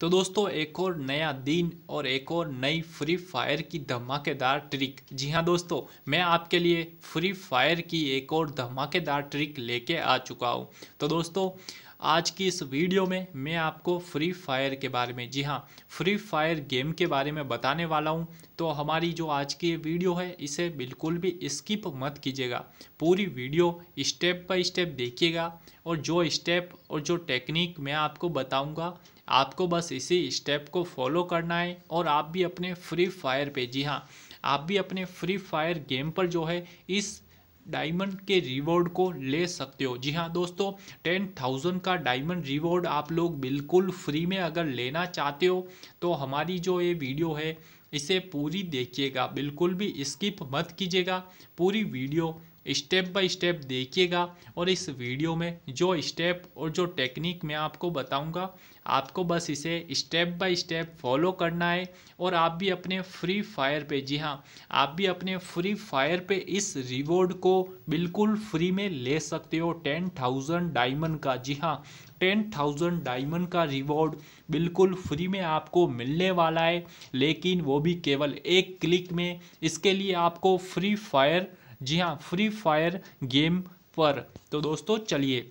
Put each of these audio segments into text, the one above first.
तो दोस्तों एक और नया दिन और एक और नई फ्री फायर की धमाकेदार ट्रिक जी हाँ दोस्तों मैं आपके लिए फ्री फायर की एक और धमाकेदार ट्रिक लेके आ चुका हूँ तो दोस्तों आज की इस वीडियो में मैं आपको फ्री फायर के बारे में जी हाँ फ्री फायर गेम के बारे में बताने वाला हूँ तो हमारी जो आज की वीडियो है इसे बिल्कुल भी स्किप मत कीजिएगा पूरी वीडियो स्टेप बाय स्टेप देखिएगा और जो स्टेप और जो टेक्निक मैं आपको बताऊँगा आपको बस इसी स्टेप को फॉलो करना है और आप भी अपने फ्री फायर पर जी हाँ आप भी अपने फ्री फायर गेम पर जो है इस डायमंड के रिवॉर्ड को ले सकते हो जी हाँ दोस्तों टेन थाउजेंड का डायमंड रिवॉर्ड आप लोग बिल्कुल फ्री में अगर लेना चाहते हो तो हमारी जो ये वीडियो है इसे पूरी देखिएगा बिल्कुल भी स्किप मत कीजिएगा पूरी वीडियो स्टेप बाय स्टेप देखिएगा और इस वीडियो में जो स्टेप और जो टेक्निक मैं आपको बताऊंगा आपको बस इसे स्टेप बाय स्टेप फॉलो करना है और आप भी अपने फ्री फायर पे जी हाँ आप भी अपने फ्री फायर पे इस रिवॉर्ड को बिल्कुल फ्री में ले सकते हो टेन थाउजेंड डायमंड का जी हाँ टेन थाउजेंड डायमंड का रिवॉर्ड बिल्कुल फ्री में आपको मिलने वाला है लेकिन वो भी केवल एक क्लिक में इसके लिए आपको फ्री फायर जी हाँ फ्री फायर गेम पर तो दोस्तों चलिए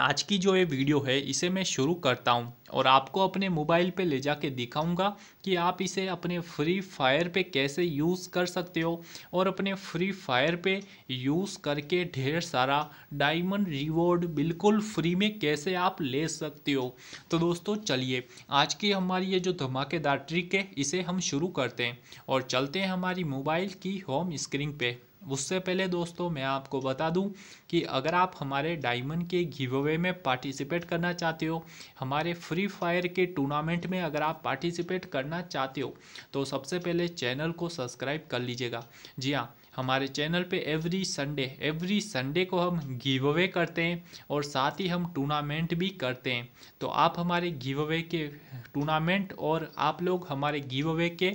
आज की जो ये वीडियो है इसे मैं शुरू करता हूँ और आपको अपने मोबाइल पे ले जाके दिखाऊंगा कि आप इसे अपने फ्री फायर पे कैसे यूज़ कर सकते हो और अपने फ्री फायर पे यूज़ करके ढेर सारा डायमंड रिवॉर्ड बिल्कुल फ्री में कैसे आप ले सकते हो तो दोस्तों चलिए आज की हमारी ये जो धमाकेदार ट्रिक है इसे हम शुरू करते हैं और चलते हैं हमारी मोबाइल की होम स्क्रीन पर उससे पहले दोस्तों मैं आपको बता दूं कि अगर आप हमारे डायमंड के गिव अवे में पार्टिसिपेट करना चाहते हो हमारे फ्री फायर के टूर्नामेंट में अगर आप पार्टिसिपेट करना चाहते हो तो सबसे पहले चैनल को सब्सक्राइब कर लीजिएगा जी हाँ हमारे चैनल पे एवरी संडे एवरी संडे को हम गिव अवे करते हैं और साथ ही हम टूर्नामेंट भी करते हैं तो आप हमारे गिव अवे के टूर्नामेंट और आप लोग हमारे गिव अवे के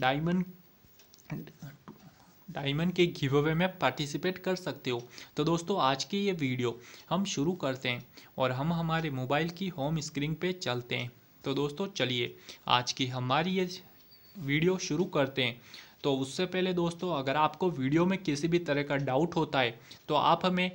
डायमंड डायमंड के गिव अवे में पार्टिसिपेट कर सकते हो तो दोस्तों आज की ये वीडियो हम शुरू करते हैं और हम हमारे मोबाइल की होम स्क्रीन पे चलते हैं तो दोस्तों चलिए आज की हमारी ये वीडियो शुरू करते हैं तो उससे पहले दोस्तों अगर आपको वीडियो में किसी भी तरह का डाउट होता है तो आप हमें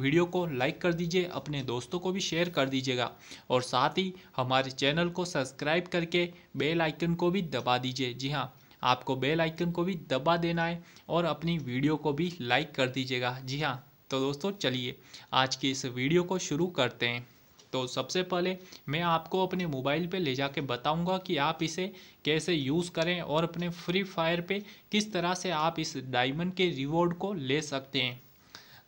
वीडियो को लाइक कर दीजिए अपने दोस्तों को भी शेयर कर दीजिएगा और साथ ही हमारे चैनल को सब्सक्राइब करके बेल आइकन को भी दबा दीजिए जी हाँ आपको बेल आइकन को भी दबा देना है और अपनी वीडियो को भी लाइक कर दीजिएगा जी हाँ तो दोस्तों चलिए आज की इस वीडियो को शुरू करते हैं तो सबसे पहले मैं आपको अपने मोबाइल पे ले जाके बताऊंगा कि आप इसे कैसे यूज़ करें और अपने फ्री फायर पे किस तरह से आप इस डायमंड के रिवॉर्ड को ले सकते हैं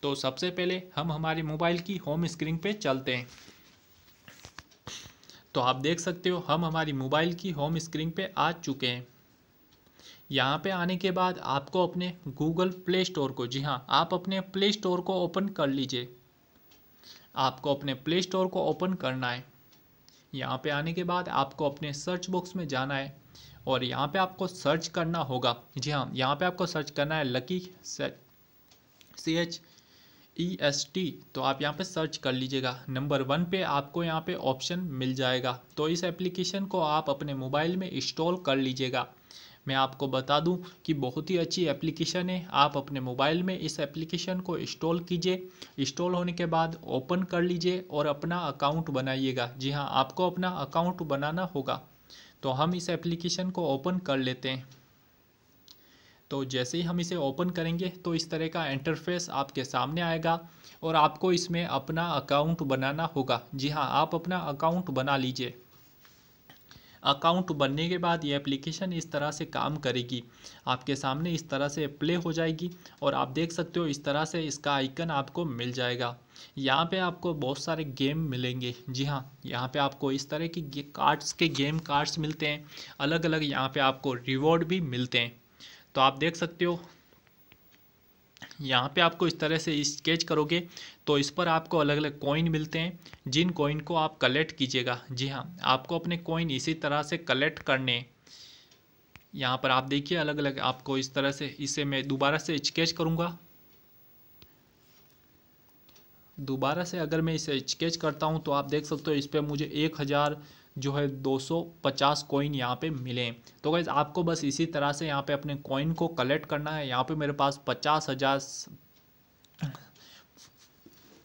तो सबसे पहले हम हमारे मोबाइल की होम स्क्रीन पे चलते हैं तो आप देख सकते हो हम हमारी मोबाइल की होम स्क्रीन पे आ चुके हैं यहाँ पे आने के बाद आपको अपने गूगल प्ले स्टोर को जी हाँ आप अपने प्ले स्टोर को ओपन कर लीजिए आपको अपने प्ले स्टोर को ओपन करना है यहाँ पे आने के बाद आपको अपने सर्च बॉक्स में जाना है और यहाँ पे आपको सर्च करना होगा जी हाँ यहाँ पे आपको सर्च करना है lucky C H E S T तो आप यहाँ पे सर्च कर लीजिएगा नंबर वन पे आपको यहाँ पे ऑप्शन मिल जाएगा तो इस एप्लीकेशन को आप अपने मोबाइल में इंस्टॉल कर लीजिएगा मैं आपको बता दूं कि बहुत ही अच्छी एप्लीकेशन है आप अपने मोबाइल में इस एप्लीकेशन को इंस्टॉल कीजिए इंस्टॉल होने के बाद ओपन कर लीजिए और अपना अकाउंट बनाइएगा जी हाँ आपको अपना अकाउंट बनाना होगा तो हम इस एप्लीकेशन को ओपन कर लेते हैं तो जैसे ही हम इसे ओपन करेंगे तो इस तरह का इंटरफेस आपके सामने आएगा और आपको इसमें अपना अकाउंट बनाना होगा जी हाँ आप अपना अकाउंट बना लीजिए अकाउंट बनने के बाद ये एप्लीकेशन इस तरह से काम करेगी आपके सामने इस तरह से प्ले हो जाएगी और आप देख सकते हो इस तरह से इसका आइकन आपको मिल जाएगा यहाँ पे आपको बहुत सारे गेम मिलेंगे जी हाँ यहाँ पे आपको इस तरह की कार्ड्स के गेम कार्ड्स मिलते हैं अलग अलग यहाँ पे आपको रिवॉर्ड भी मिलते हैं तो आप देख सकते हो यहाँ पे आपको इस तरह से स्केच करोगे तो इस पर आपको अलग अलग कॉइन मिलते हैं जिन कॉइन को आप कलेक्ट कीजिएगा जी हाँ आपको अपने कॉइन इसी तरह से कलेक्ट करने यहाँ पर आप देखिए अलग अलग आपको इस तरह से इसे मैं दोबारा से स्केच करूँगा दोबारा से अगर मैं इसे स्केच करता हूँ तो आप देख सकते हो इस पर मुझे एक हज़ार जो है 250 कॉइन यहाँ पे मिले तो गाइज़ आपको बस इसी तरह से यहाँ पे अपने कॉइन को कलेक्ट करना है यहाँ पे मेरे पास पचास हज़ार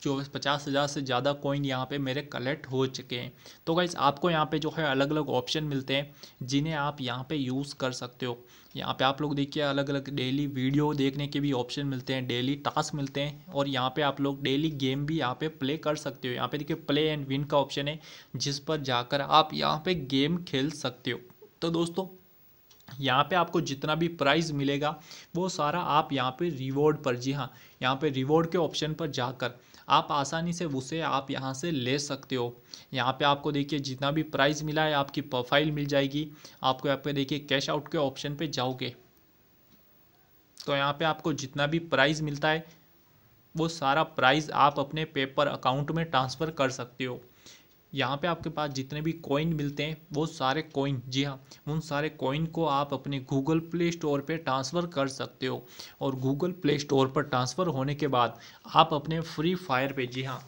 चौबीस पचास हज़ार से ज़्यादा कॉइन यहाँ पे मेरे कलेक्ट हो चुके हैं तो गाइज आपको यहाँ पे जो है अलग अलग ऑप्शन मिलते हैं जिन्हें आप यहाँ पे यूज़ कर सकते हो यहाँ पे आप लोग देखिए अलग अलग डेली वीडियो देखने के भी ऑप्शन मिलते हैं डेली टास्क मिलते हैं और यहाँ पे आप लोग डेली गेम भी यहाँ पे प्ले कर सकते हो यहाँ पे देखिए प्ले एंड विन का ऑप्शन है जिस पर जाकर आप यहाँ पे गेम खेल सकते हो तो दोस्तों यहाँ पे आपको जितना भी प्राइज़ मिलेगा वो सारा आप यहाँ पे रिवॉर्ड पर जी हाँ यहाँ पे रिवॉर्ड के ऑप्शन पर जाकर आप आसानी से उसे आप यहाँ से ले सकते हो यहाँ पे आपको देखिए जितना भी प्राइस मिला है आपकी प्रोफाइल मिल जाएगी आपको यहाँ पे देखिए कैश आउट के ऑप्शन पे जाओगे तो यहाँ पे आपको जितना भी प्राइस मिलता है वो सारा प्राइस आप अपने पेपर अकाउंट में ट्रांसफ़र कर सकते हो यहाँ पे आपके पास जितने भी कॉइन मिलते हैं वो सारे कॉइन जी हाँ उन सारे कॉइन को आप अपने गूगल प्ले स्टोर पे ट्रांसफ़र कर सकते हो और गूगल प्ले स्टोर पर ट्रांसफ़र होने के बाद आप अपने फ्री फायर पे जी हाँ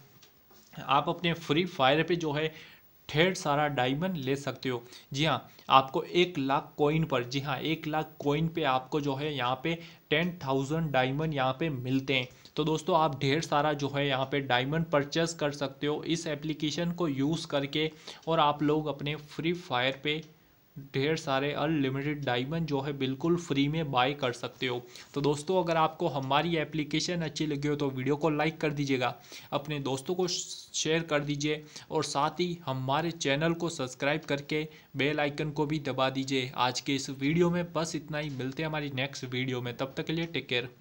आप अपने फ्री फायर पे जो है ढेर सारा डायमंड ले सकते हो जी हाँ आपको एक लाख कॉइन पर जी हाँ एक लाख कॉइन पे आपको जो है यहाँ पे टेन थाउजेंड डायमंड यहाँ पे मिलते हैं तो दोस्तों आप ढेर सारा जो है यहाँ पे डायमंड परचेस कर सकते हो इस एप्लीकेशन को यूज़ करके और आप लोग अपने फ्री फायर पे ढेर सारे अनलिमिटेड डायमंड जो है बिल्कुल फ्री में बाय कर सकते हो तो दोस्तों अगर आपको हमारी एप्लीकेशन अच्छी लगी हो तो वीडियो को लाइक कर दीजिएगा अपने दोस्तों को शेयर कर दीजिए और साथ ही हमारे चैनल को सब्सक्राइब करके बेल आइकन को भी दबा दीजिए आज के इस वीडियो में बस इतना ही मिलते हैं हमारी नेक्स्ट वीडियो में तब तक के लिए टेक केयर